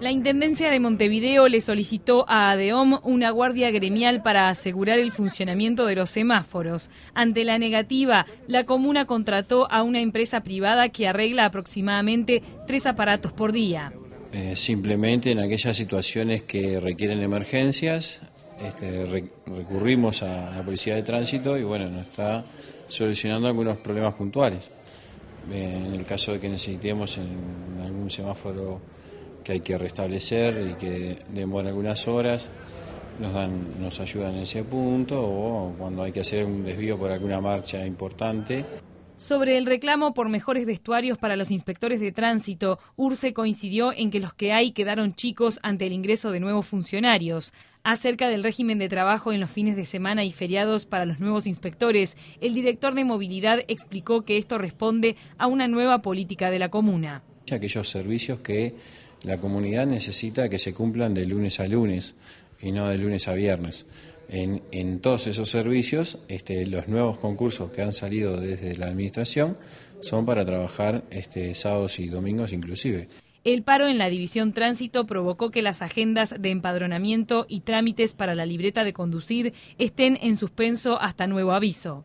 La Intendencia de Montevideo le solicitó a ADEOM una guardia gremial para asegurar el funcionamiento de los semáforos. Ante la negativa, la comuna contrató a una empresa privada que arregla aproximadamente tres aparatos por día. Eh, simplemente en aquellas situaciones que requieren emergencias, este, recurrimos a la policía de tránsito y bueno, nos está solucionando algunos problemas puntuales. Eh, en el caso de que necesitemos algún semáforo que hay que restablecer y que demora algunas horas, nos, dan, nos ayudan en ese punto o cuando hay que hacer un desvío por alguna marcha importante. Sobre el reclamo por mejores vestuarios para los inspectores de tránsito, Urce coincidió en que los que hay quedaron chicos ante el ingreso de nuevos funcionarios. Acerca del régimen de trabajo en los fines de semana y feriados para los nuevos inspectores, el director de movilidad explicó que esto responde a una nueva política de la comuna. Aquellos servicios que la comunidad necesita que se cumplan de lunes a lunes y no de lunes a viernes. En, todos esos servicios, este, los nuevos concursos que han salido desde la administración son para trabajar este, sábados y domingos inclusive. El paro en la división tránsito provocó que las agendas de empadronamiento y trámites para la libreta de conducir estén en suspenso hasta nuevo aviso.